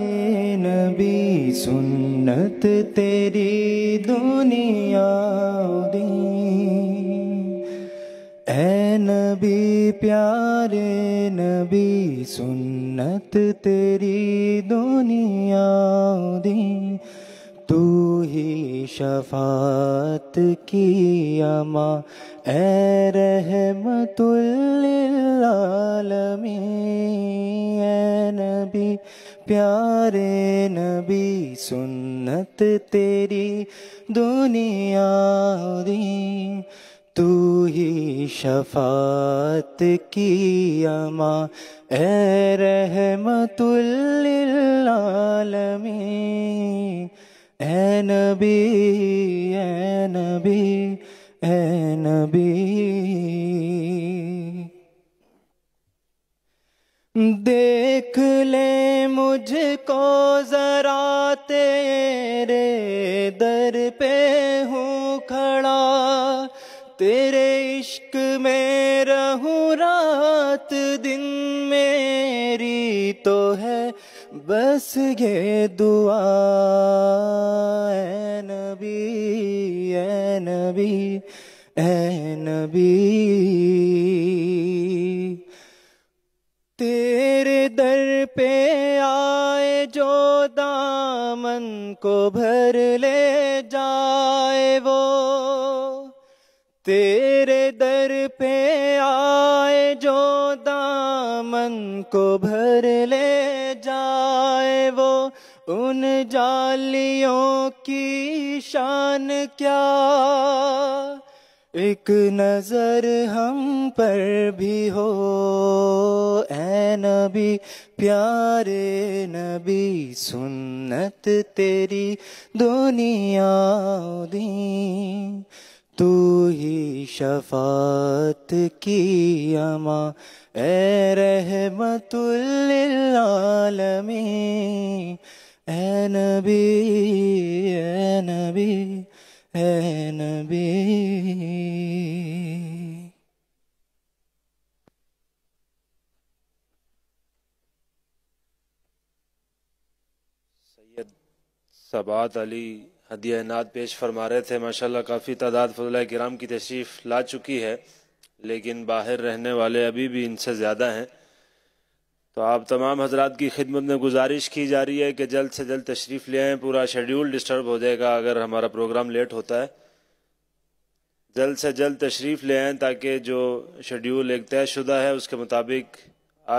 नबी सुन्नत तेरी दुनिया ए नबी प्यारे नबी सुन्नत तेरी दुनिया दी तू ही शफात की अमा ए रहमतुल्लिल आलमी ए नबी प्यारे नबी सुन्नत तेरी दुनिया दी तू ही शफात की अमा ए रहमतुल्लालमी ए नबी ए नबी ए नबी देख ले मुझको जरा तेरे दर पे हूँ खड़ा तेरे इश्क में रहूँ रात दिन मेरी तो है बस ये दुआ ए नबी ए नबी ए नबी पे आए जो दामन को भर ले जाए वो तेरे दर पे आए जो दामन को भर ले जाए वो उन जालियों की शान क्या एक नजर हम पर भी हो ए नबी प्यारे नबी सुन्नत तेरी दुनिया दी तू ही शफात की अमा ए रहमतुल्लालमी ए नबी ए नबी है नबी सैयद सबात अली हदिया पेश फरमा रहे थे माशाल्लाह काफ़ी तादाद फजला कराम की तशरीफ़ ला चुकी है लेकिन बाहर रहने वाले अभी भी इनसे ज़्यादा हैं तो आप तमाम हजरात की खिदमत में गुजारिश की जा रही है कि जल्द से जल्द तशरीफ़ ले आए पूरा शेड्यूल डिस्टर्ब हो जाएगा अगर हमारा प्रोग्राम लेट होता है जल्द से जल्द तशरीफ़ ले आए ताकि जो शेड्यूल एक तयशुदा है उसके मुताबिक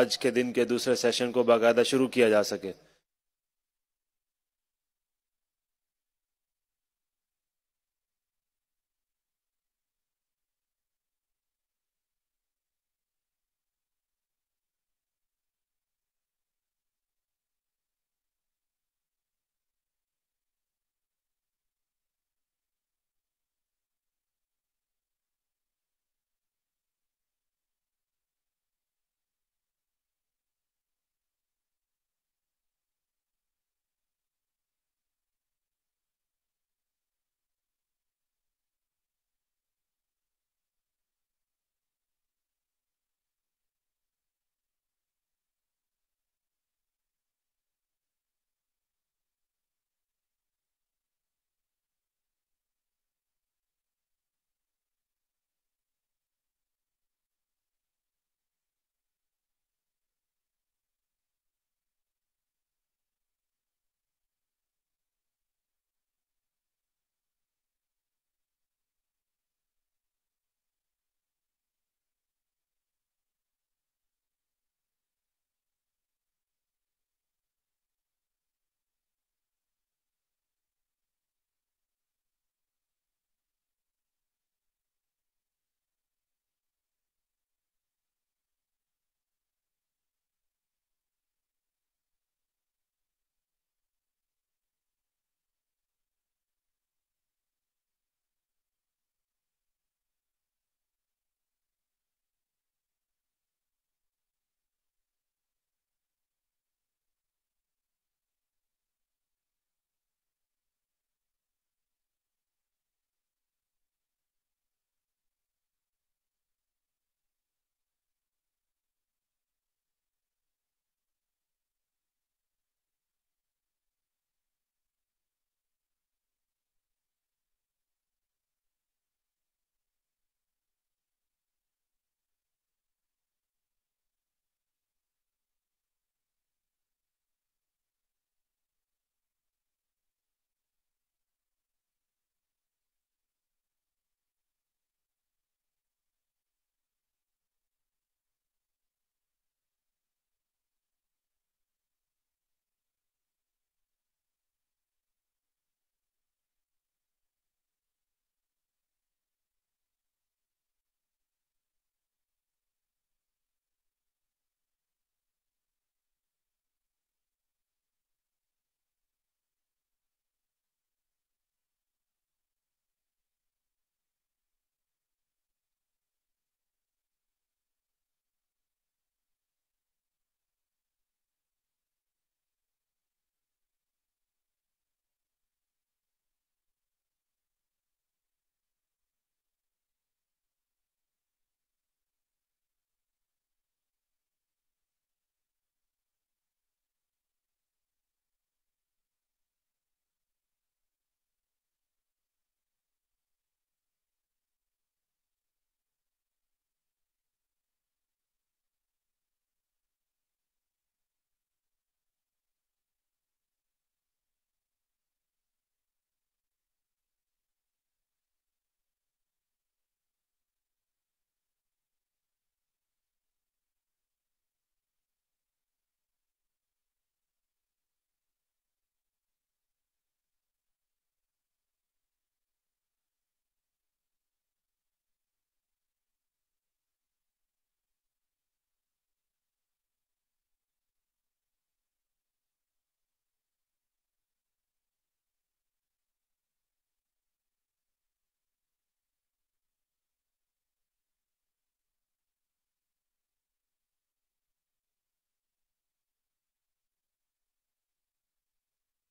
आज के दिन के दूसरे सेशन को बाकायदा शुरू किया जा सके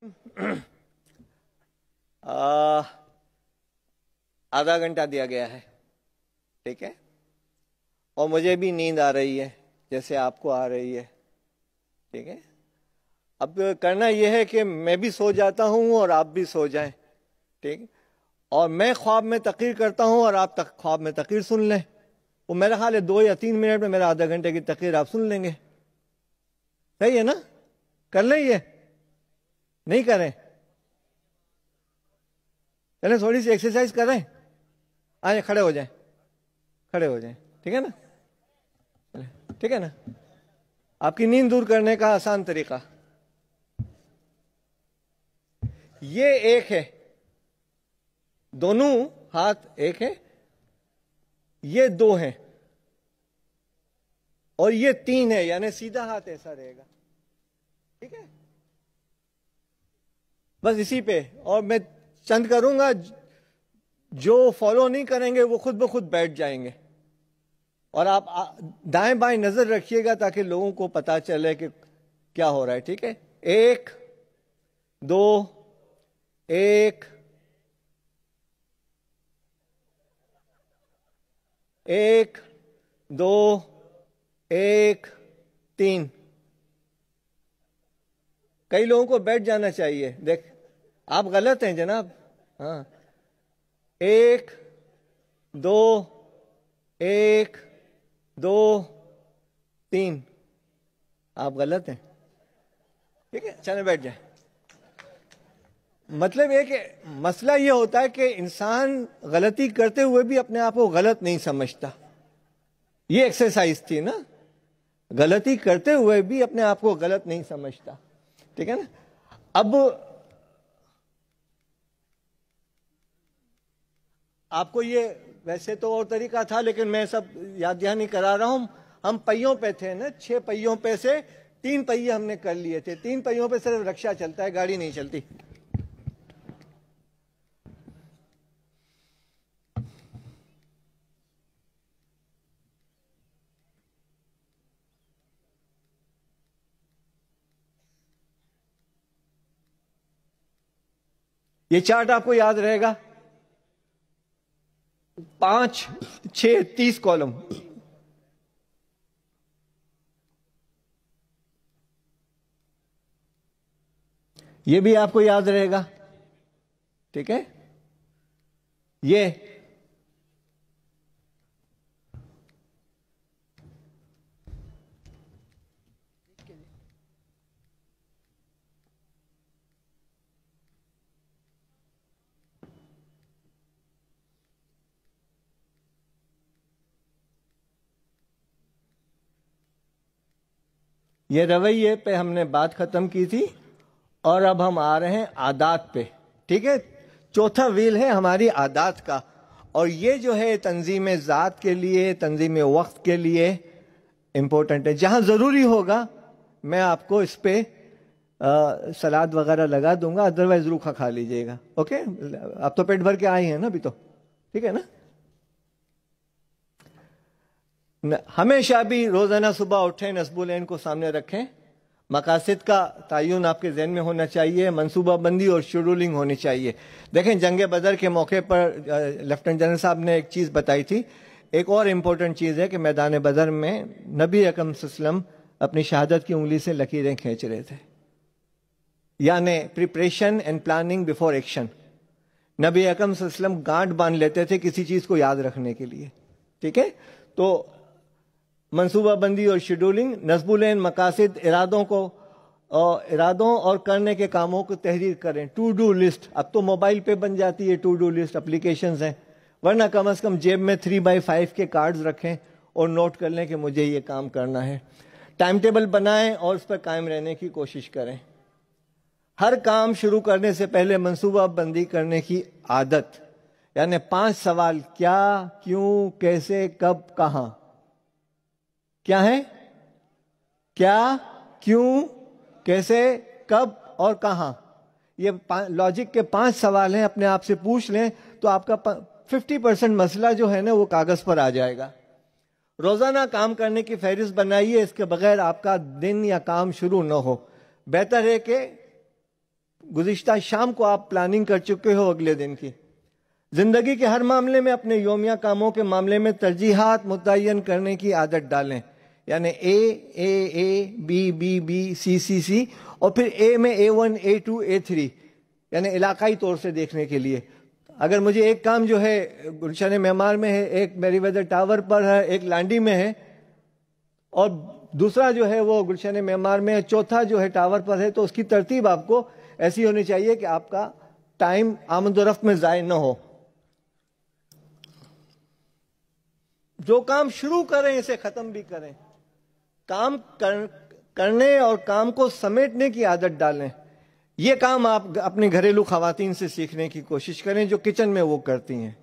आधा घंटा दिया गया है ठीक है और मुझे भी नींद आ रही है जैसे आपको आ रही है ठीक है अब करना यह है कि मैं भी सो जाता हूं और आप भी सो जाएं ठीक और मैं ख्वाब में तकीर करता हूं और आप तक ख्वाब में तकीर सुन लें वो मेरा ख्याल है दो या तीन मिनट में मेरा आधा घंटे की तकीर आप सुन लेंगे सही है ना कर लें ये नहीं करें चले थोड़ी सी एक्सरसाइज करें आए खड़े हो जाए खड़े हो जाए ठीक है ना ठीक है ना आपकी नींद दूर करने का आसान तरीका ये एक है दोनों हाथ एक है ये दो हैं और ये तीन है यानी सीधा हाथ ऐसा रहेगा ठीक है बस इसी पे और मैं चंद करूंगा जो फॉलो नहीं करेंगे वो खुद ब खुद बैठ जाएंगे और आप दाएं बाएं नजर रखिएगा ताकि लोगों को पता चले कि क्या हो रहा है ठीक है एक दो एक एक दो एक तीन कई लोगों को बैठ जाना चाहिए देख आप गलत हैं जनाब हाँ एक दो एक दो तीन आप गलत हैं ठीक है चले बैठ जाए मतलब ये कि मसला ये होता है कि इंसान गलती करते हुए भी अपने आप को गलत नहीं समझता ये एक्सरसाइज थी ना गलती करते हुए भी अपने आप को गलत नहीं समझता ठीक है ना अब आपको ये वैसे तो और तरीका था लेकिन मैं सब याद दहानी करा रहा हूं हम पहियों पे थे ना छह पहियों पे से तीन पहिए हमने कर लिए थे तीन पहियों पे सिर्फ रक्षा चलता है गाड़ी नहीं चलती ये चार्ट आपको याद रहेगा पांच छ तीस कॉलम ये भी आपको याद रहेगा ठीक है ये ये रवैये पे हमने बात ख़त्म की थी और अब हम आ रहे हैं आदात पे ठीक है चौथा व्हील है हमारी आदात का और ये जो है तंजीम ज़ात के लिए तंजीम वक्त के लिए इम्पोर्टेंट है जहाँ ज़रूरी होगा मैं आपको इस पर सलाद वगैरह लगा दूंगा अदरवाइज़ रूखा खा लीजिएगा ओके आप तो पेट भर के आए हैं ना अभी तो ठीक है ना हमेशा भी रोज़ाना सुबह उठें नसबुलैन को सामने रखें मकासद का तयन आपके जहन में होना चाहिए मनसूबा बंदी और शेड्यूलिंग होनी चाहिए देखें जंग बदर के मौके पर लेफ्टिनेंट जनरल साहब ने एक चीज़ बताई थी एक और इम्पोर्टेंट चीज़ है कि मैदान बदर में नबी अकम सलम अपनी शहादत की उंगली से लकीरें खींच रहे थे यानि preparation and planning before action नबी अकम सलम गांठ बांध लेते थे किसी चीज़ को याद रखने के लिए ठीक है तो मनसूबाबंदी और शेड्यूलिंग नस्बुलैन मकासद इरादों को और इरादों और करने के कामों को तहरीर करें टू डू लिस्ट अब तो मोबाइल पे बन जाती है टू डू लिस्ट अप्लीकेशन हैं वरना कम अज़ कम जेब में थ्री बाई फाइव के कार्ड्स रखें और नोट कर लें कि मुझे ये काम करना है टाइम टेबल बनाएं और उस पर कायम रहने की कोशिश करें हर काम शुरू करने से पहले मनसूबा बंदी करने की आदत यानी पांच सवाल क्या क्यों कैसे कब कहाँ क्या है क्या क्यों कैसे कब और कहा ये लॉजिक के पांच सवाल हैं अपने आप से पूछ लें तो आपका फिफ्टी परसेंट मसला जो है ना वो कागज पर आ जाएगा रोजाना काम करने की फहरिस्त बनाइए इसके बगैर आपका दिन या काम शुरू न हो बेहतर है कि गुज्त शाम को आप प्लानिंग कर चुके हो अगले दिन की जिंदगी के हर मामले में अपने योमिया कामों के मामले में तरजीहत मुतन करने की आदत डालें यानी A A A B B B C C C और फिर ए में A one A two A three यानी इलाकाई तौर से देखने के लिए अगर मुझे एक काम जो है गुलशन म्यांमार में है एक मेरी वेदर टावर पर है एक लांडी में है और दूसरा जो है वो गुलशन म्यांमार में है चौथा जो है टावर पर है तो उसकी तरतीब आपको ऐसी होनी चाहिए कि आपका टाइम आमदोरफ्त में ज़ाय ना हो जो काम शुरू करें इसे ख़त्म भी करें काम कर, करने और काम को समेटने की आदत डालें ये काम आप अपने घरेलू खातन से सीखने की कोशिश करें जो किचन में वो करती हैं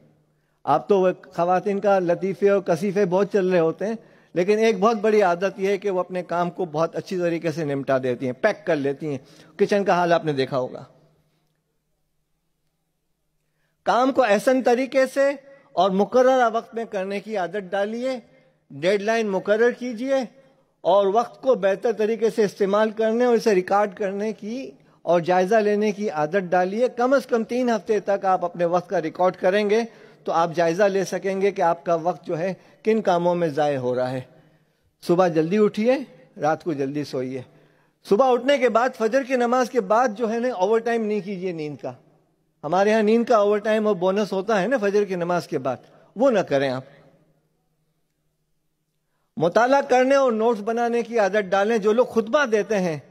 आप तो खातन का लतीफ़े और कसीफे बहुत चल रहे होते हैं लेकिन एक बहुत बड़ी आदत यह है कि वो अपने काम को बहुत अच्छी तरीके से निपटा देती हैं पैक कर लेती हैं किचन का हाल आपने देखा होगा काम को ऐसा तरीके से और मुकर वक्त में करने की आदत डालिए डेडलाइन मुकर कीजिए और वक्त को बेहतर तरीके से इस्तेमाल करने और इसे रिकॉर्ड करने की और जायज़ा लेने की आदत डालिए कम अज़ कम तीन हफ्ते तक आप अपने वक्त का रिकॉर्ड करेंगे तो आप जायज़ा ले सकेंगे कि आपका वक्त जो है किन कामों में ज़ाय हो रहा है सुबह जल्दी उठिए रात को जल्दी सोइए सुबह उठने के बाद फजर की नमाज के बाद जो है ना ओवर टाइम नहीं कीजिए नींद का हमारे यहाँ नींद का ओवर टाइम और बोनस होता है ना फजर की नमाज के बाद वो ना करें आप मुताला करने और नोट्स बनाने की आदत डालें जो लोग खुतबा देते हैं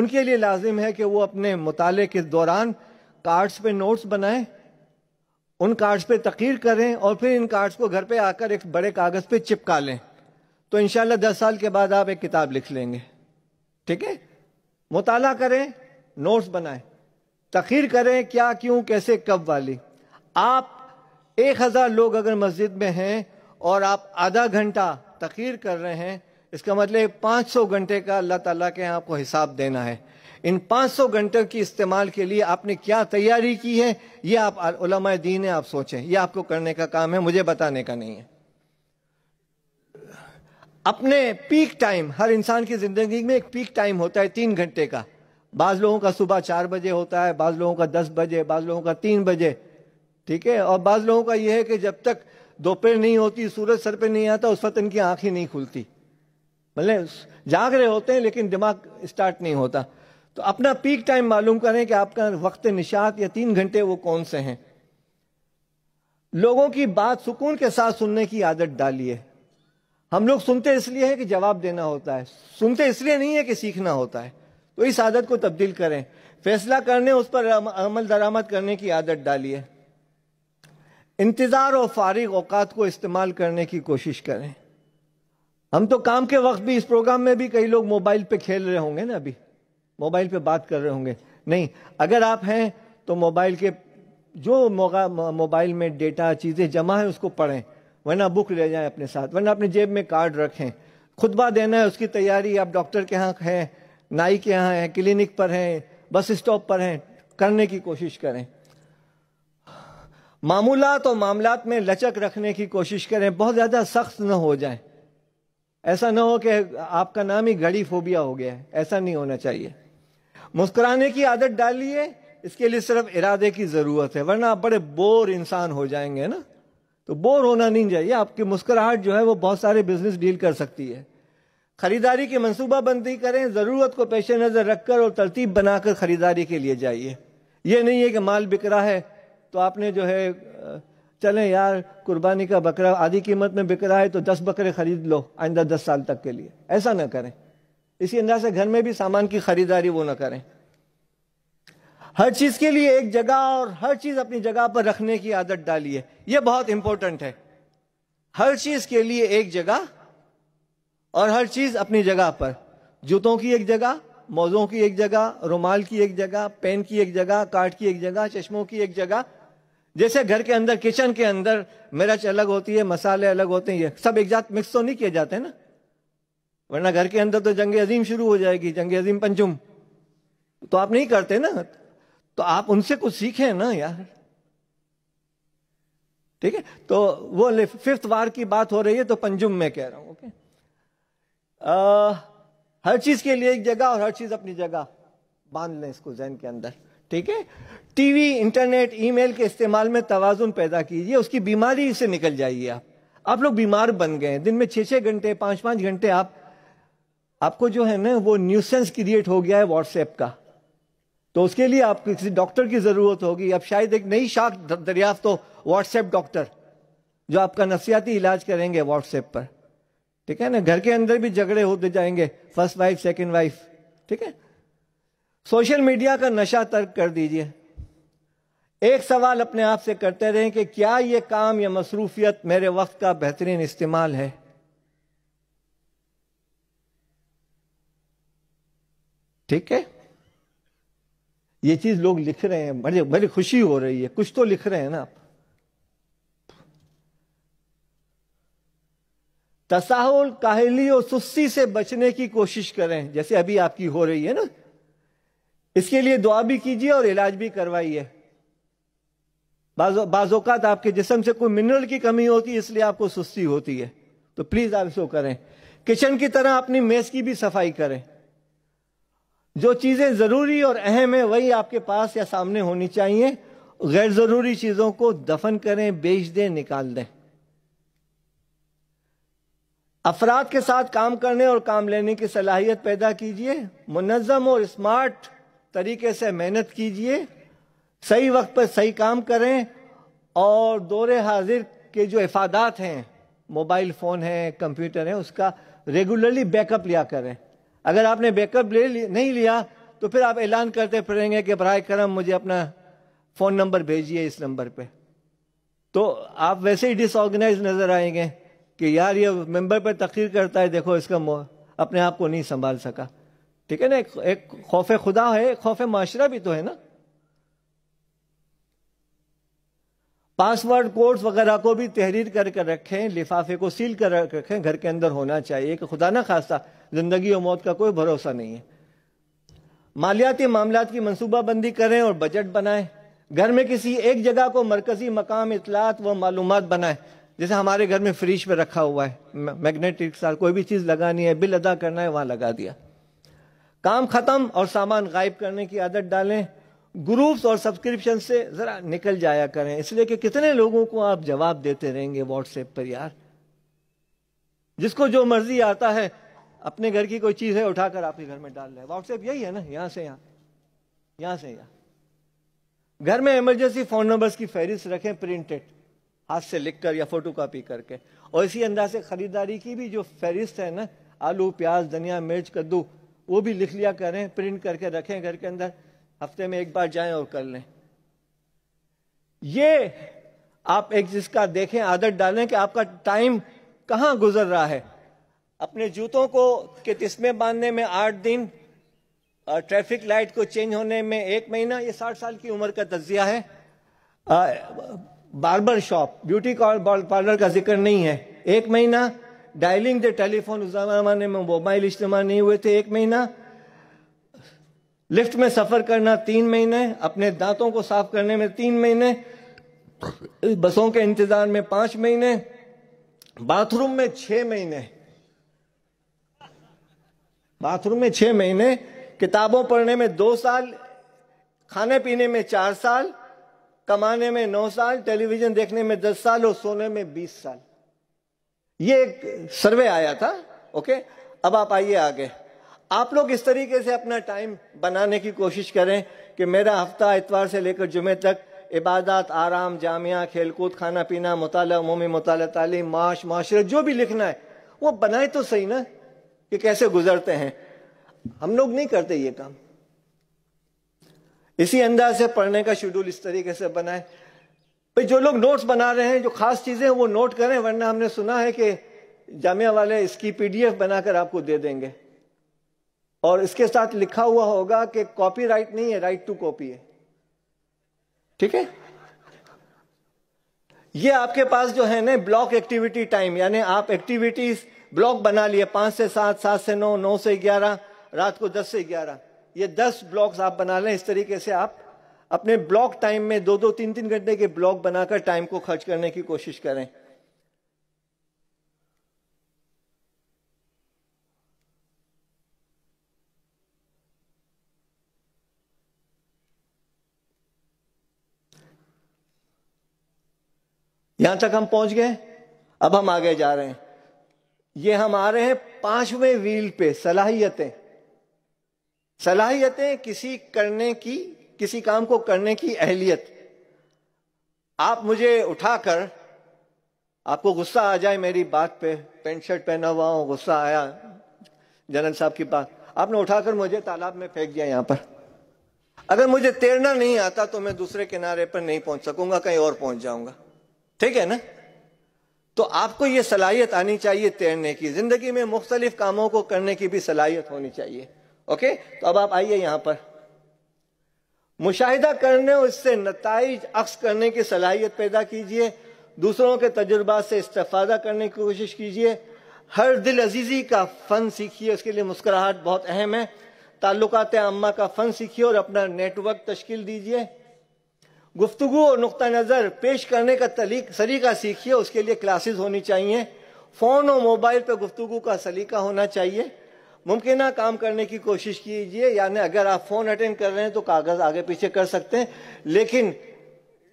उनके लिए लाजिम है कि वो अपने मुताले के दौरान कार्ड्स पे नोट्स बनाएं उन कार्ड्स पे तकीर करें और फिर इन कार्ड्स को घर पे आकर एक बड़े कागज़ पे चिपका लें तो इन दस साल के बाद आप एक किताब लिख लेंगे ठीक है मुताला करें नोट्स बनाएं तखीर करें क्या क्यों कैसे कब वाली आप एक हज़ार लोग अगर मस्जिद में हैं और आप आधा घंटा तकीर कर रहे हैं इसका मतलब 500 घंटे का अल्लाह ताला के आपको हिसाब देना है इन 500 घंटों की इस्तेमाल के लिए आपने क्या तैयारी की है ये आप उलमा दीन है आप सोचें ये आपको करने का काम है मुझे बताने का नहीं है अपने पीक टाइम हर इंसान की ज़िंदगी में एक पीक टाइम होता है तीन घंटे का बाज़ लोगों का सुबह चार बजे होता है बाज़ लोगों का दस बजे बाज़ लोगों का तीन बजे ठीक है और बाज़ लोगों का यह है कि जब तक दोपहर नहीं होती सूरज सर पे नहीं आता उस वक्त इनकी आंख ही नहीं खुलती मतलब जाग रहे होते हैं लेकिन दिमाग स्टार्ट नहीं होता तो अपना पीक टाइम मालूम करें कि आपका वक्त निशात या तीन घंटे वो कौन से हैं लोगों की बात सुकून के साथ सुनने की आदत डालिए हम लोग सुनते इसलिए है कि जवाब देना होता है सुनते इसलिए नहीं है कि सीखना होता है तो इस आदत को तब्दील करें फैसला करने उस पर अमल दरामद करने की आदत डालिए इंतज़ार और फारिग अवकात को इस्तेमाल करने की कोशिश करें हम तो काम के वक्त भी इस प्रोग्राम में भी कई लोग मोबाइल पे खेल रहे होंगे ना अभी मोबाइल पे बात कर रहे होंगे नहीं अगर आप हैं तो मोबाइल के जो मोबाइल में डेटा चीज़ें जमा है उसको पढ़ें वरना बुक ले जाएं अपने साथ वरना अपने जेब में कार्ड रखें खुतबा देना है उसकी तैयारी आप डॉक्टर के यहाँ हैं नाई के यहाँ हैं क्लिनिक पर हैं बस स्टॉप पर हैं करने की कोशिश करें मामूलत और मामलात में लचक रखने की कोशिश करें बहुत ज़्यादा सख्त न हो जाए ऐसा ना हो कि आपका नाम ही घड़ी फोबिया हो गया है ऐसा नहीं होना चाहिए मुस्कुराने की आदत डालिए इसके लिए सिर्फ इरादे की ज़रूरत है वरना आप बड़े बोर इंसान हो जाएंगे ना तो बोर होना नहीं चाहिए आपकी मुस्कुराहट जो है वो बहुत सारे बिजनेस डील कर सकती है खरीदारी की बंदी करें ज़रूरत को पेश नज़र रखकर और तरतीब बनाकर खरीदारी के लिए जाइए ये नहीं है कि माल बिक रहा है तो आपने जो है चले यार कुर्बानी का बकरा आधी कीमत में बिक रहा है तो दस बकरे खरीद लो आइंदा दस साल तक के लिए ऐसा ना करें इसी अंदाज से घर में भी सामान की खरीदारी वो ना करें हर चीज के लिए एक जगह और हर चीज अपनी जगह पर रखने की आदत डालिए यह बहुत इंपॉर्टेंट है हर चीज के लिए एक जगह और हर चीज अपनी जगह पर जूतों की एक जगह मौजों की एक जगह रुमाल की एक जगह पेन की एक जगह कार्ड की एक जगह चश्मों की एक जगह जैसे घर के अंदर किचन के अंदर मिर्च अलग होती है मसाले अलग होते हैं सब एक जात मिक्स तो नहीं किए जाते ना वरना घर के अंदर तो जंग अजीम शुरू हो जाएगी जंग अजीम पंजुम तो आप नहीं करते ना तो आप उनसे कुछ सीखे ना यार ठीक है तो वो फिफ्थ वार की बात हो रही है तो पंजुम में कह रहा हूं ओके आ, हर चीज के लिए एक जगह और हर चीज अपनी जगह बांध लें इसको जैन के अंदर ठीक है टीवी इंटरनेट ईमेल के इस्तेमाल में तोज़ुन पैदा कीजिए उसकी बीमारी से निकल जाइए आप आप लोग बीमार बन गए दिन में छह घंटे पांच पांच घंटे आप आपको जो है ना वो न्यूसेंस क्रिएट हो गया है व्हाट्सएप का तो उसके लिए आपको किसी डॉक्टर की ज़रूरत होगी अब शायद एक नई शाख दरियाफ्त हो व्हाट्सएप डॉक्टर जो आपका नफसियाती इलाज करेंगे व्हाट्सएप पर ठीक है ना घर के अंदर भी झगड़े होते जाएंगे फर्स्ट वाइफ सेकेंड वाइफ ठीक है सोशल मीडिया का नशा तर्क कर दीजिए एक सवाल अपने आप से करते रहें कि क्या ये काम या मसरूफियत मेरे वक्त का बेहतरीन इस्तेमाल है ठीक है ये चीज लोग लिख रहे हैं बड़ी बड़ी खुशी हो रही है कुछ तो लिख रहे हैं ना आप तसाहुल काहली और सुस्ती से बचने की कोशिश करें जैसे अभी आपकी हो रही है ना इसके लिए दुआ भी कीजिए और इलाज भी करवाइए बाजोकात आपके जिसम से कोई मिनरल की कमी होती है इसलिए आपको सुस्ती होती है तो प्लीज़ आप इसको करें किचन की तरह अपनी मेज़ की भी सफाई करें जो चीज़ें ज़रूरी और अहम है वही आपके पास या सामने होनी चाहिए गैर ज़रूरी चीज़ों को दफन करें बेच दें निकाल दें अफराद के साथ काम करने और काम लेने की सलाहियत पैदा कीजिए मुनज़म और स्मार्ट तरीके से मेहनत कीजिए सही वक्त पर सही काम करें और दौरे हाजिर के जो इफादात हैं मोबाइल फ़ोन है कंप्यूटर है उसका रेगुलरली बैकअप लिया करें अगर आपने बैकअप ले नहीं लिया तो फिर आप ऐलान करते फिरेंगे कि बर करम मुझे अपना फ़ोन नंबर भेजिए इस नंबर पे तो आप वैसे ही डिसऑर्गेनाइज नज़र आएंगे कि यार ये मेंबर पर तकरीर करता है देखो इसका अपने आप को नहीं संभाल सका ठीक है ना एक खौफ खुदा है खौफ माशरा भी तो है ना पासवर्ड कोड्स वगैरह को भी तहरीर करके रखें लिफाफे को सील कर रखें घर के अंदर होना चाहिए कि खुदा ना खासा जिंदगी और मौत का कोई भरोसा नहीं है मालियाती मामला की मनसूबा बंदी करें और बजट बनाएं घर में किसी एक जगह को मरकजी मकाम इतलात व मालूम बनाएं जैसे हमारे घर में फ्रिज पर रखा हुआ है मैग्नेटिक साल कोई भी चीज़ लगानी है बिल अदा करना है वहां लगा दिया काम खत्म और सामान गायब करने की आदत डालें ग्रुप्स और सब्सक्रिप्शन से ज़रा निकल जाया करें इसलिए कि कितने लोगों को आप जवाब देते रहेंगे व्हाट्सएप पर यार जिसको जो मर्जी आता है अपने घर की कोई चीज़ है उठाकर आपके घर में डाल रहे व्हाट्सएप यही है ना यहां से यहाँ यहां से यहाँ घर में इमरजेंसी फ़ोन नंबर्स की फहरिस्त रखें प्रिंटेड हाथ से लिखकर या फोटो कॉपी करके और इसी अंदाज से ख़रीदारी की भी जो फहरिस्त है ना आलू प्याज धनिया मिर्च कद्दू वो भी लिख लिया करें प्रिंट करके रखें घर के अंदर हफ्ते में एक बार जाएं और कर लें ये आप एक जिसका देखें आदत डालें कि आपका टाइम कहाँ गुजर रहा है अपने जूतों को के तिस्में बांधने में आठ दिन और ट्रैफिक लाइट को चेंज होने में एक महीना ये साठ साल की उम्र का तजिया है बार्बर शॉप ब्यूटी पार्लर का जिक्र नहीं है एक महीना डायलिंग द टेलीफोन उस जमाने में मोबाइल इस्तेमाल नहीं हुए थे एक महीना लिफ्ट में सफर करना तीन महीने अपने दांतों को साफ करने में तीन महीने बसों के इंतजार में पांच महीने बाथरूम में छह महीने बाथरूम में छह महीने किताबों पढ़ने में दो साल खाने पीने में चार साल कमाने में नौ साल टेलीविजन देखने में दस साल और सोने में बीस साल ये एक सर्वे आया था ओके अब आप आइए आगे आप लोग इस तरीके से अपना टाइम बनाने की कोशिश करें कि मेरा हफ्ता इतवार से लेकर जुमे तक इबादत आराम जामिया खेलकूद खाना पीना मुताल अमूमी मुताल तालीम माश माशरत जो भी लिखना है वो बनाए तो सही ना कि कैसे गुजरते हैं हम लोग नहीं करते ये काम इसी अंदाज से पढ़ने का शेड्यूल इस तरीके से बनाए भाई जो लोग नोट्स बना रहे हैं जो खास चीजें वो नोट करें वरना हमने सुना है कि जामिया वाले इसकी पीडीएफ बनाकर आपको दे देंगे और इसके साथ लिखा हुआ होगा कि कॉपी राइट नहीं है राइट टू कॉपी है ठीक है ये आपके पास जो है ना ब्लॉक एक्टिविटी टाइम यानी आप एक्टिविटीज ब्लॉक बना लिए पांच से सात सात से नौ नौ से ग्यारह रात को दस से ग्यारह ये दस ब्लॉक्स आप बना लें इस तरीके से आप अपने ब्लॉक टाइम में दो दो तीन तीन घंटे के ब्लॉक बनाकर टाइम को खर्च करने की कोशिश करें यहां तक हम पहुंच गए अब हम आगे जा रहे हैं ये हम आ रहे हैं पांचवें व्हील पे सलाहियतें सलाहियतें किसी करने की किसी काम को करने की अहलियत आप मुझे उठाकर आपको गुस्सा आ जाए मेरी बात पे पेंट शर्ट पहना हुआ हूं गुस्सा आया जनरल साहब की बात आपने उठाकर मुझे तालाब में फेंक दिया यहां पर अगर मुझे तैरना नहीं आता तो मैं दूसरे किनारे पर नहीं पहुंच सकूंगा कहीं और पहुंच जाऊंगा ठीक है ना तो आपको यह सलाहियत आनी चाहिए तैरने की जिंदगी में मुख्तलिफ कामों को करने की भी सलाहियत होनी चाहिए ओके तो अब आप आइए यहां पर मुशाहिदा करने और इससे नतज अक्स करने की सलाहियत पैदा कीजिए दूसरों के तजुर्बा से इस्तादा करने की कोशिश कीजिए हर दिल अजीज़ी का फ़न सीखिए उसके लिए मुस्कुराहट बहुत अहम है ताल्लुकात अम्मा का फ़न सीखिए और अपना नेटवर्क तश्ल दीजिए गुफ्तु और नुक़ नज़र पेश करने का तलीक सलीका सीखिए उसके लिए क्लासेस होनी चाहिए फ़ोन और मोबाइल पर गुफ्तु का सलीका होना चाहिए मुमकिन काम करने की कोशिश कीजिए यानी अगर आप फोन अटेंड कर रहे हैं तो कागज आगे पीछे कर सकते हैं लेकिन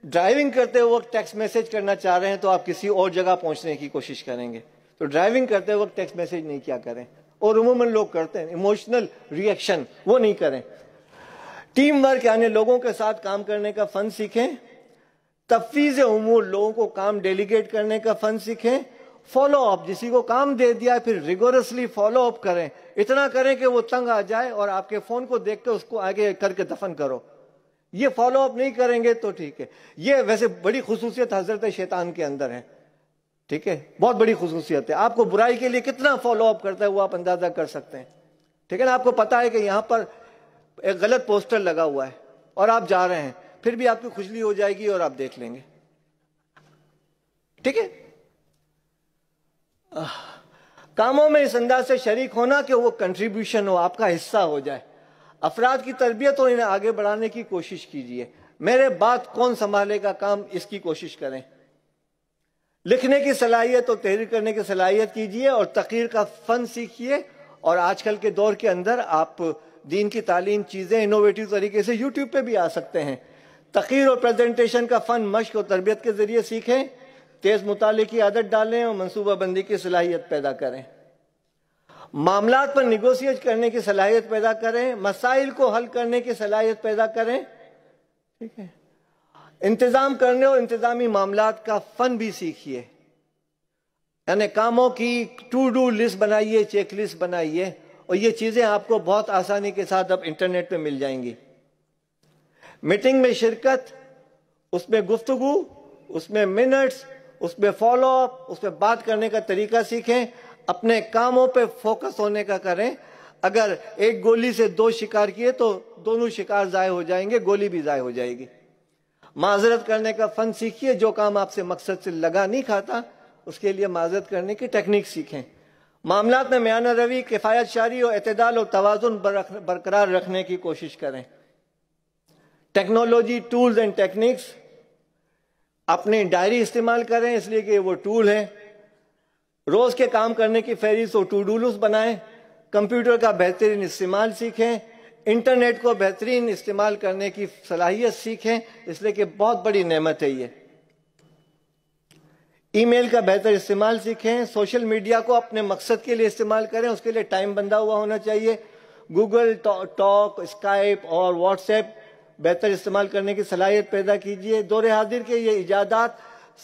ड्राइविंग करते वक्त टेक्स्ट मैसेज करना चाह रहे हैं तो आप किसी और जगह पहुंचने की कोशिश करेंगे तो ड्राइविंग करते वक्त टेक्स्ट मैसेज नहीं किया करें और उमूमन लोग करते हैं इमोशनल रिएक्शन वो नहीं करें टीम वर्क यानी लोगों के साथ काम करने का फन सीखें तफवीज़ उमूर लोगों को काम डेलीगेट करने का फन सीखें फॉलो अप जिसी को काम दे दिया है फिर रिगोरसली फॉलो अप करें इतना करें कि वो तंग आ जाए और आपके फोन को देख के उसको आगे करके दफन करो ये फॉलो अप नहीं करेंगे तो ठीक है ये वैसे बड़ी खसूसियत हजरत शैतान के अंदर है ठीक है बहुत बड़ी खसूसियत है आपको बुराई के लिए कितना फॉलो अप करता है वो आप अंदाजा कर सकते हैं ठीक है ना आपको पता है कि यहाँ पर एक गलत पोस्टर लगा हुआ है और आप जा रहे हैं फिर भी आपकी खुजली हो जाएगी और आप देख लेंगे ठीक है कामों में इस अंदाज से शरीक होना कि वो कंट्रीब्यूशन हो आपका हिस्सा हो जाए अफराद की तरबियत और इन्हें आगे बढ़ाने की कोशिश कीजिए मेरे बात कौन संभालने का काम इसकी कोशिश करें लिखने की सलाहियत और तहरीर करने की सलाहियत कीजिए और तकीर का फन सीखिए और आजकल के दौर के अंदर आप दीन की तालीम चीज़ें इनोवेटिव तरीके से यूट्यूब पे भी आ सकते हैं तकीर और प्रेजेंटेशन का फ़न मश्क और तरबियत के ज़रिए सीखें तेज मुताले की आदत डालें और बंदी की सलाहियत पैदा करें मामला पर निगोसिएट करने की सलाहियत पैदा करें मसाइल को हल करने की सलाहियत पैदा करें ठीक है इंतज़ाम करने और इंतज़ामी मामला का फ़न भी सीखिए यानी कामों की टू डू लिस्ट बनाइए चेक लिस्ट बनाइए और ये चीज़ें आपको बहुत आसानी के साथ अब इंटरनेट पे मिल जाएंगी मीटिंग में शिरकत उसमें गुफ्तगु उसमें मिनट्स उसमें फॉलो अप उस पर बात करने का तरीका सीखें अपने कामों पे फोकस होने का करें अगर एक गोली से दो शिकार किए तो दोनों शिकार ज़ाय हो जाएंगे गोली भी ज़ाय हो जाएगी माजरत करने का फन सीखिए जो काम आपसे मकसद से लगा नहीं खाता उसके लिए माजरत करने की टेक्निक सीखें मामला में म्याना रवि किफ़ायत शारी और अतदाल और तोज़ुन बरकरार रखने की कोशिश करें टेक्नोलॉजी टूल्स एंड टेक्निक्स अपनी डायरी इस्तेमाल करें इसलिए कि वो टूल है रोज के काम करने की फहरिस्त और टू डूल बनाए बनाएं कंप्यूटर का बेहतरीन इस्तेमाल सीखें इंटरनेट को बेहतरीन इस्तेमाल करने की सलाहियत सीखें इसलिए कि बहुत बड़ी नेमत है ये ईमेल का बेहतर इस्तेमाल सीखें सोशल मीडिया को अपने मकसद के लिए इस्तेमाल करें उसके लिए टाइम बंधा हुआ होना चाहिए गूगल टॉक स्काइप और व्हाट्सएप बेहतर इस्तेमाल करने की सलाहियत पैदा कीजिए दौर हाजिर के ये ईजादात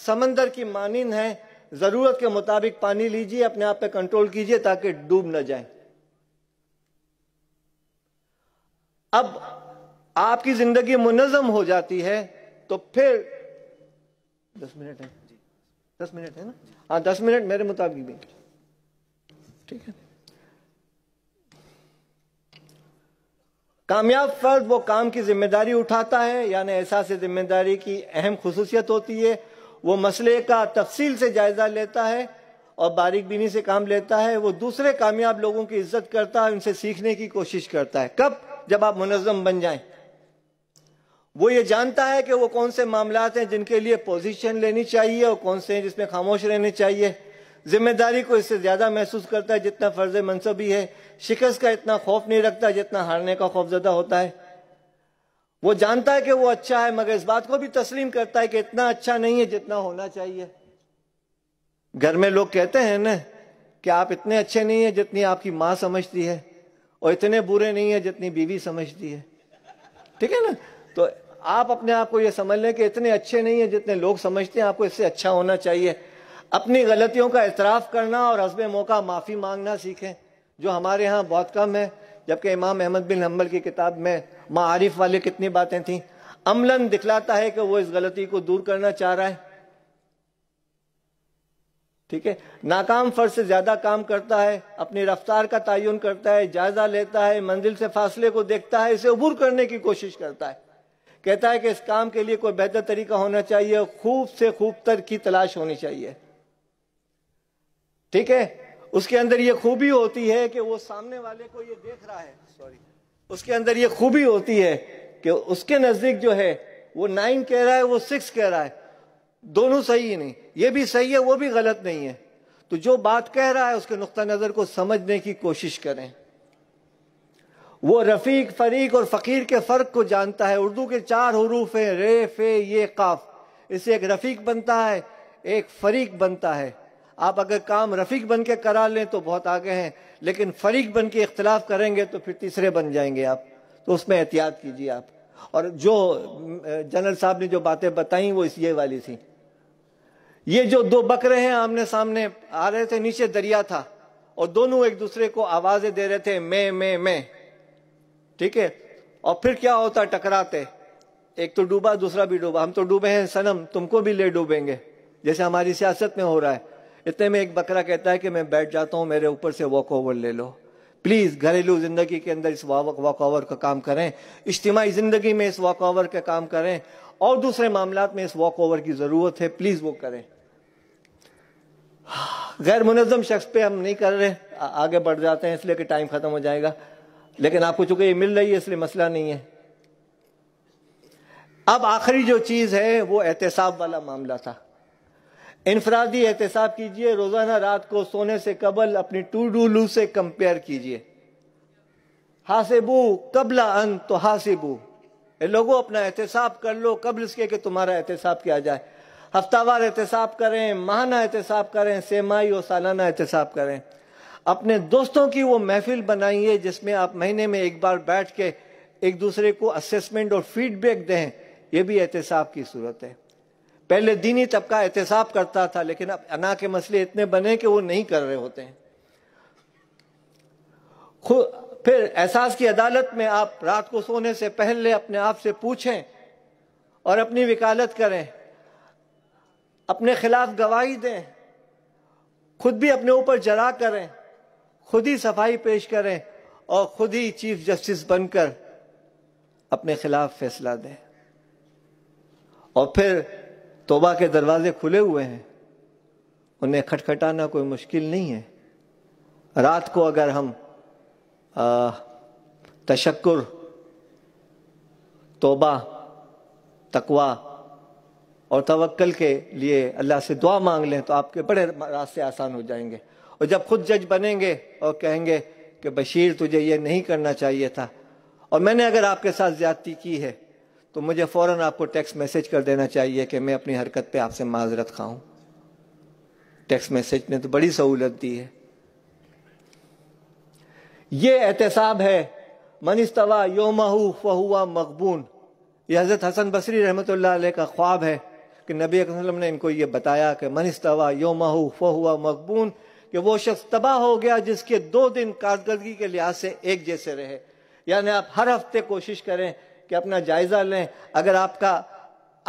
समंदर की मानंद हैं ज़रूरत के मुताबिक पानी लीजिए अपने आप पे कंट्रोल कीजिए ताकि डूब न जाए अब आपकी ज़िंदगी मुनज़म हो जाती है तो फिर दस मिनट है दस मिनट है ना हाँ दस मिनट मेरे मुताबिक भी ठीक है कामयाब फर्द वो काम की जिम्मेदारी उठाता है यानी एहसास जिम्मेदारी की अहम खसूसियत होती है वो मसले का तफसील से जायज़ा लेता है और बारीक बीनी से काम लेता है वो दूसरे कामयाब लोगों की इज्जत करता है उनसे सीखने की कोशिश करता है कब जब आप मुनज़म बन जाए वो ये जानता है कि वो कौन से मामला हैं जिनके लिए पोजीशन लेनी चाहिए और कौन से हैं जिसमें खामोश रहने चाहिए जिम्मेदारी को इससे ज्यादा महसूस करता है जितना फर्ज मनसबी है शिकस्त का इतना खौफ नहीं रखता जितना हारने का खौफ ज्यादा होता है वो जानता है कि वो अच्छा है मगर इस बात को भी तस्लीम करता है कि इतना अच्छा नहीं है जितना होना चाहिए घर में लोग कहते हैं ना कि आप इतने अच्छे नहीं है जितनी आपकी माँ समझती है और इतने बुरे नहीं है जितनी बीवी समझती है ठीक है ना तो आप अपने आप को यह समझ लें कि इतने अच्छे नहीं है जितने लोग समझते हैं आपको इससे अच्छा होना चाहिए अपनी गलतियों का इतराफ़ करना और हसब मौका माफ़ी मांगना सीखें जो हमारे यहाँ बहुत कम है जबकि इमाम अहमद बिन हम्बल की किताब में मारिफ वाले कितनी बातें थीं अमलन दिखलाता है कि वो इस गलती को दूर करना चाह रहा है ठीक है नाकाम फर्ज से ज़्यादा काम करता है अपनी रफ्तार का तयन करता है जायज़ा लेता है मंजिल से फासले को देखता है इसे उबूर करने की कोशिश करता है कहता है कि इस काम के लिए कोई बेहतर तरीका होना चाहिए खूब से खूब तर की तलाश होनी चाहिए ठीक है उसके अंदर ये खूबी होती है कि वो सामने वाले को ये देख रहा है सॉरी उसके अंदर ये खूबी होती है कि उसके नजदीक जो है वो नाइन कह रहा है वो सिक्स कह रहा है दोनों सही ही नहीं ये भी सही है वो भी गलत नहीं है तो जो बात कह रहा है उसके नुक़ नज़र को समझने की कोशिश करें वो रफीक फरीक और फ़कीर के फ़र्क को जानता है उर्दू के चार हरूफ है रे फे ये काफ इसे एक रफीक बनता है एक फरीक बनता है आप अगर काम रफीक बन के करा लें तो बहुत आगे हैं लेकिन फरीक बन के इख्तलाफ करेंगे तो फिर तीसरे बन जाएंगे आप तो उसमें एहतियात कीजिए आप और जो जनरल साहब ने जो बातें बताई वो इस ये वाली थी ये जो दो बकरे हैं आमने सामने आ रहे थे नीचे दरिया था और दोनों एक दूसरे को आवाजें दे रहे थे मैं मैं मैं ठीक है और फिर क्या होता टकराते एक तो डूबा दूसरा भी डूबा हम तो डूबे हैं सनम तुमको भी ले डूबेंगे जैसे हमारी सियासत में हो रहा है इतने में एक बकरा कहता है कि मैं बैठ जाता हूँ मेरे ऊपर से वॉक ओवर ले लो प्लीज़ घरेलू ज़िंदगी के अंदर इस वॉक ओवर का काम करें इज्तिमाही ज़िंदगी में इस वॉक ओवर का काम करें और दूसरे मामला में इस वॉक ओवर की ज़रूरत है प्लीज़ वो करें गैर मुनज़म शख्स पे हम नहीं कर रहे आगे बढ़ जाते हैं इसलिए कि टाइम ख़त्म हो जाएगा लेकिन आपको चूंकि ये मिल रही है इसलिए मसला नहीं है अब आखिरी जो चीज़ है वो एहतसाब वाला मामला था इनफरादी एहतसाब कीजिए रोज़ाना रात को सोने से कबल अपनी टू डू लू से कंपेयर कीजिए हासिबू कबला अन तो हासिबू लोगों अपना एहतसाब कर लो कबल इसके कि तुम्हारा एहतसाब किया जाए हफ्तावार एहतसाब करें माहाना एहतसाब करें सेमाही और सालाना एहतसाब करें अपने दोस्तों की वो महफिल बनाइए जिसमें आप महीने में एक बार बैठ के एक दूसरे को असेसमेंट और फीडबैक दें यह भी एहतसाब की सूरत है पहले दीनी तबका एहतसाब करता था लेकिन अब अना के मसले इतने बने कि वो नहीं कर रहे होते हैं फिर एहसास की अदालत में आप रात को सोने से पहले अपने आप से पूछें और अपनी वकालत करें अपने खिलाफ गवाही दें खुद भी अपने ऊपर जरा करें खुद ही सफाई पेश करें और खुद ही चीफ जस्टिस बनकर अपने खिलाफ फैसला दें और फिर तोबा के दरवाजे खुले हुए हैं उन्हें खटखटाना कोई मुश्किल नहीं है रात को अगर हम तशक्कुर तोबा तकवा और तवक्ल के लिए अल्लाह से दुआ मांग लें तो आपके बड़े रास्ते आसान हो जाएंगे और जब खुद जज बनेंगे और कहेंगे कि बशीर तुझे ये नहीं करना चाहिए था और मैंने अगर आपके साथ ज्यादती की है तो मुझे फ़ौरन आपको टेक्स्ट मैसेज कर देना चाहिए कि मैं अपनी हरकत पे आपसे माजरत खाऊं टेक्स्ट मैसेज ने तो बड़ी सहूलत दी है ये एहतसाब है मनिस्तवा योमहू फहुआ मकबून यह हज़रत हसन बसरी रहमत का ख्वाब है कि नबी वसल्लम ने इनको ये बताया कि मनिस्तवा योमहू फहुआ मकबून कि वो शख्स तबाह हो गया जिसके दो दिन कारकर्दगी के लिहाज से एक जैसे रहे यानी आप हर हफ्ते कोशिश करें कि अपना जायज़ा लें अगर आपका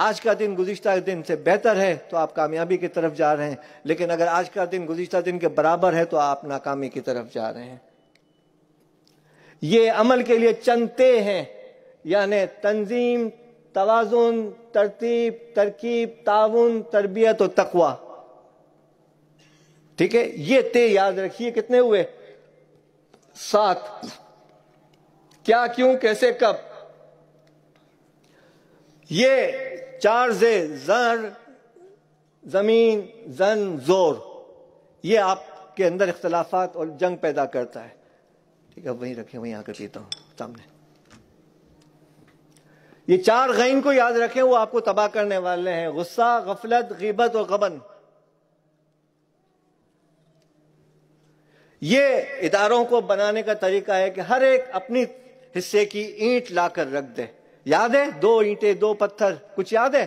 आज का दिन गुज्त दिन से बेहतर है तो आप कामयाबी की तरफ जा रहे हैं लेकिन अगर आज का दिन गुज्त दिन के बराबर है तो आप नाकामी की तरफ जा रहे हैं ये अमल के लिए चंदते हैं यानि तंजीम तोज़ुन तरतीब तरकीब ताउन तरबियत और तकवा ठीक है ये ते याद रखिए कितने हुए सात क्या क्यों कैसे कब ये चार जे जर जमीन जन जोर ये आपके अंदर इख्तलाफात और जंग पैदा करता है ठीक है वहीं रखें वहीं आकर पीता हूं सामने ये चार गैन को याद रखें वो आपको तबाह करने वाले हैं गुस्सा गफलत गिबत और गबन ये इदारों को बनाने का तरीका है कि हर एक अपनी हिस्से की ईंट लाकर रख दे याद है दो ईंटे दो पत्थर कुछ याद है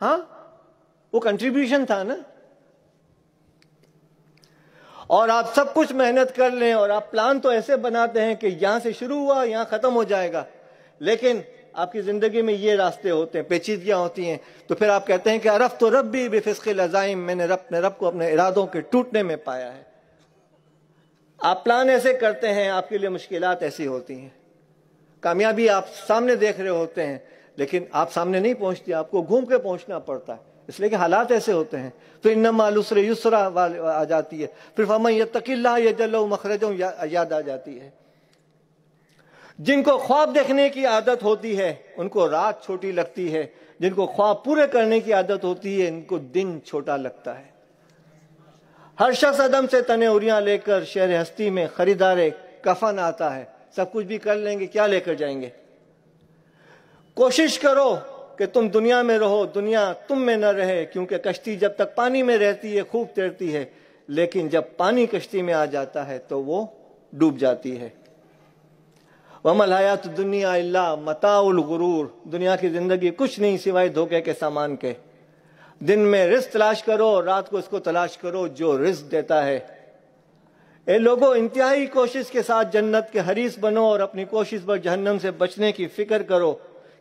हा वो कंट्रीब्यूशन था ना और आप सब कुछ मेहनत कर लें और आप प्लान तो ऐसे बनाते हैं कि यहां से शुरू हुआ यहां खत्म हो जाएगा लेकिन आपकी जिंदगी में ये रास्ते होते हैं पेचीदगियां होती हैं तो फिर आप कहते हैं कि अरफ तो रब भी बेफिसके लजाइम मैंने रब ने रब को अपने इरादों के टूटने में पाया है आप प्लान ऐसे करते हैं आपके लिए मुश्किल ऐसी होती हैं कामयाबी आप सामने देख रहे होते हैं लेकिन आप सामने नहीं पहुंचती आपको घूम के पहुंचना पड़ता है इसलिए कि हालात ऐसे होते हैं तो इन मालूसरे युसरा वाले आ जाती है फिर फमन ये तकिल्ला यह जल्लो मखरज याद आ जाती है जिनको ख्वाब देखने की आदत होती है उनको रात छोटी लगती है जिनको ख्वाब पूरे करने की आदत होती है इनको दिन छोटा लगता है हर शख्स अदम से तने उरियां लेकर शहर हस्ती में खरीदारे कफन आता है सब कुछ भी कर लेंगे क्या लेकर जाएंगे कोशिश करो कि तुम दुनिया में रहो दुनिया तुम में न रहे क्योंकि कश्ती जब तक पानी में रहती है खूब तैरती है लेकिन जब पानी कश्ती में आ जाता है तो वो डूब जाती है वमल हयात दुनिया अल्लाह मताउल गुरूर दुनिया की जिंदगी कुछ नहीं सिवाय धोखे के सामान के दिन में रिस्क तलाश करो रात को इसको तलाश करो जो रिस्क देता है ए लोगो इंतहाई कोशिश के साथ जन्नत के हरीस बनो और अपनी कोशिश पर जहन्नम से बचने की फिक्र करो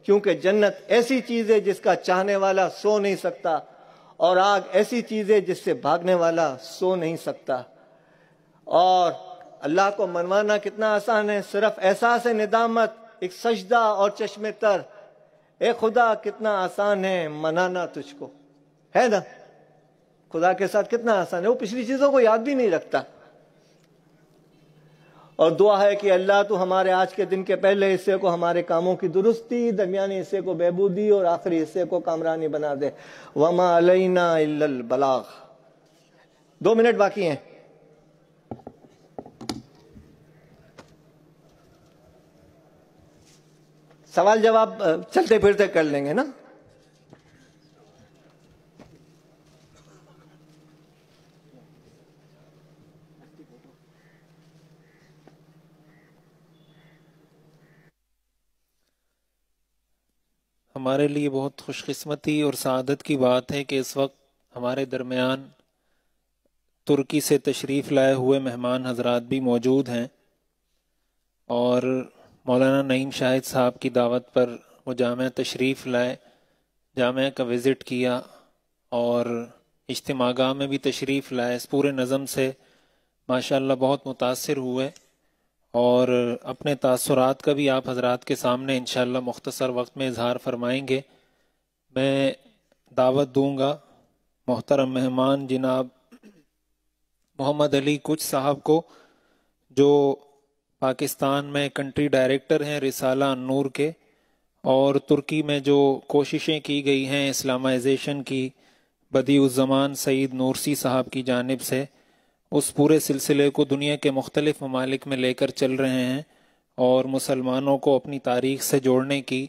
क्योंकि जन्नत ऐसी चीज है जिसका चाहने वाला सो नहीं सकता और आग ऐसी चीज है जिससे भागने वाला सो नहीं सकता और अल्लाह को मनवाना कितना आसान है सिर्फ एहसास निदामत एक सजदा और चश्मे तर ए खुदा कितना आसान है मनाना तुझको है ना खुदा के साथ कितना आसान है वो पिछली चीजों को याद भी नहीं रखता और दुआ है कि अल्लाह तो हमारे आज के दिन के पहले हिस्से को हमारे कामों की दुरुस्ती दरमिया हिस्से को बहबूदी और आखिरी हिस्से को कामरानी बना दे वमा अलना बलाग दो मिनट बाकी हैं सवाल जवाब चलते फिरते कर लेंगे ना हमारे लिए बहुत खुशकस्मती और सदत की बात है कि इस वक्त हमारे दरमियान तुर्की से तशरीफ़ लाए हुए मेहमान हजरात भी मौजूद हैं और मौलाना नईम शाहिद साहब की दावत पर वो जाम तशरीफ़ लाए जाम का विज़िट किया और इज्तमागाह में भी तशरीफ़ लाए इस पूरे नज़म से माशाल्लाह बहुत मुतासर हुए और अपने तासरात का भी आप हजरात के सामने इन मुख्तसर वक्त में इजहार फरमाएंगे मैं दावत दूंगा मोहतरम मेहमान जिनाब मोहम्मद अली कुछ साहब को जो पाकिस्तान में कंट्री डायरेक्टर हैं रिसाला नूर के और तुर्की में जो कोशिशें की गई हैं इस्लामाइजेशन की बदी उज़मान सईद नूरसी साहब की जानब से उस पूरे सिलसिले को दुनिया के मुख्तलिफ ममालिक में लेकर चल रहे हैं और मुसलमानों को अपनी तारीख से जोड़ने की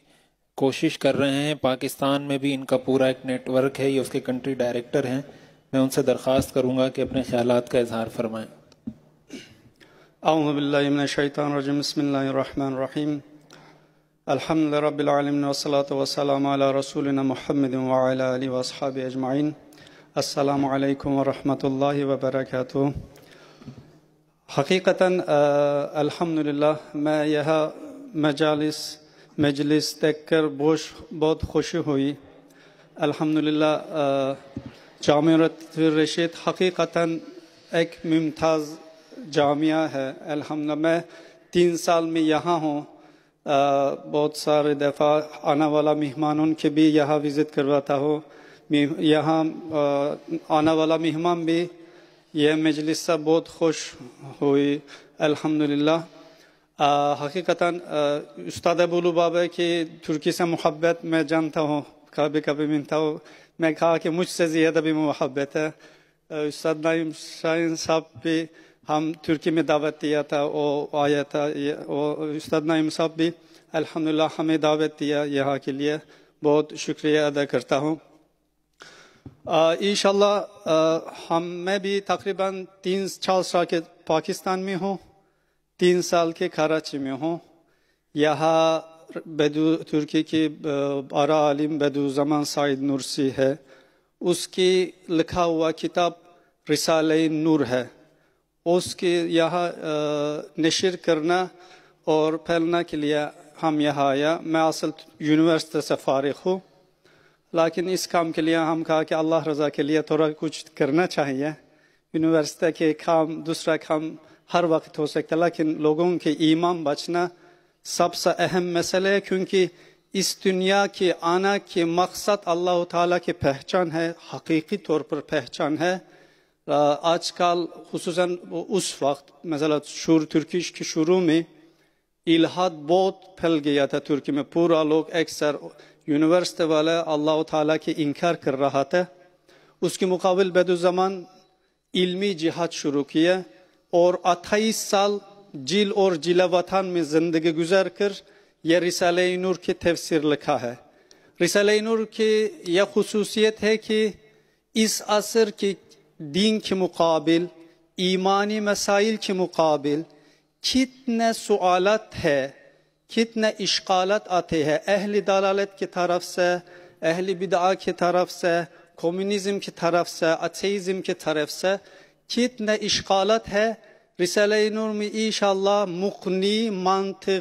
कोशिश कर रहे हैं पाकिस्तान में भी इनका पूरा एक नेटवर्क है ये उसके कंट्री डायरेक्टर हैं मैं उनसे दरख्वास्त करूँगा कि अपने ख्याल का इजहार फरमाएँ अबिल्लाशैतरजीम अलहमद रबालमिन वसलात वसलम रसूल महमद वाल वसहब अजमाइन अस्सलाम वालेकुम रहमतुल्लाहि व बरकातहू हकीकता अल्हम्दुलिल्लाह मैं यह मजालिस मजलिस देख कर बोश बहुत खुशी हुई अल्हम्दुलिल्लाह जामत रशीद हकीकता एक मुमताज़ जामिया है अल्हम्दुलिल्लाह मैं तीन साल में यहाँ हूँ बहुत सारे दफ़ा आने वाला मेहमानों के भी यहाँ विज़िट करवाता हूँ यहाँ आने वाला मेहमान भी यह मजलिस बहुत खुश हुई अल्हम्दुलिल्लाह हकीकता उस्ताद बोलू बाबा की तुर्की से मोहब्बत मैं जानता हूँ कभी कभी मिलता हूँ मैं कहा कि मुझसे ज़्यादा भी मोहब्बत है उस्ताद नाइम शाहीन साहब भी हम तुर्की में दावत दिया था वो आया था वो उस्ताद नाइम साहब भी अल्हम्दुलिल्लाह हमें दावत दिया यहाँ के लिए बहुत शुक्रिया अदा करता हूँ इंशाल्लाह हम मैं भी तकरीबन तीन चार साल के पाकिस्तान में हूँ तीन साल के कराची में हूँ यहाँ बेदू तुर्की की बारा आलिम जमान साइद नुरसी है उसकी लिखा हुआ किताब रिसाल नूर है उसके यहाँ नशर करना और फैलना के लिए हम यहाँ आया मैं असल यूनिवर्सिटी से फ़ारिग हूँ लेकिन इस काम के लिए हम कहा कि अल्लाह रज़ा के लिए थोड़ा कुछ करना चाहिए यूनिवर्सिटी के काम दूसरा काम हर वक्त हो सकता है लेकिन लोगों के ईमान बचना सबसे अहम मसल है क्योंकि इस दुनिया के आना के मकसद अल्लाह ताला की पहचान है हकीकी तौर पर पहचान है आजकल खसूस उस वक्त मसला शुरू तुर्किश के शुरू में इलाहाद बहुत फैल गया था तुर्की में पूरा लोग अक्सर यूनिवर्स वाले अल्लाह ताला के इनकार कर रहा था उसके मुकाबल बदुज़मान इल्मी जिहाद शुरू किया और अट्ठाईस साल जिल और जिला वतन में ज़िंदगी गुजार कर यह रिसाल नूर की तफसर लिखा है रिसाल नूर की यह खसूसियत है कि इस असर के दीन के मुकाबल ईमानी मसाइल के मुकाबल कितने सवालत है कितने इश्कालत आते हैं अहल दलालत की तरफ से अहल बिदा की तरफ से कम्युनिज्म की तरफ से अथेइज़म की तरफ से कितने इश्कालत है Risale-i Nur mu inşallah mukni, mantık,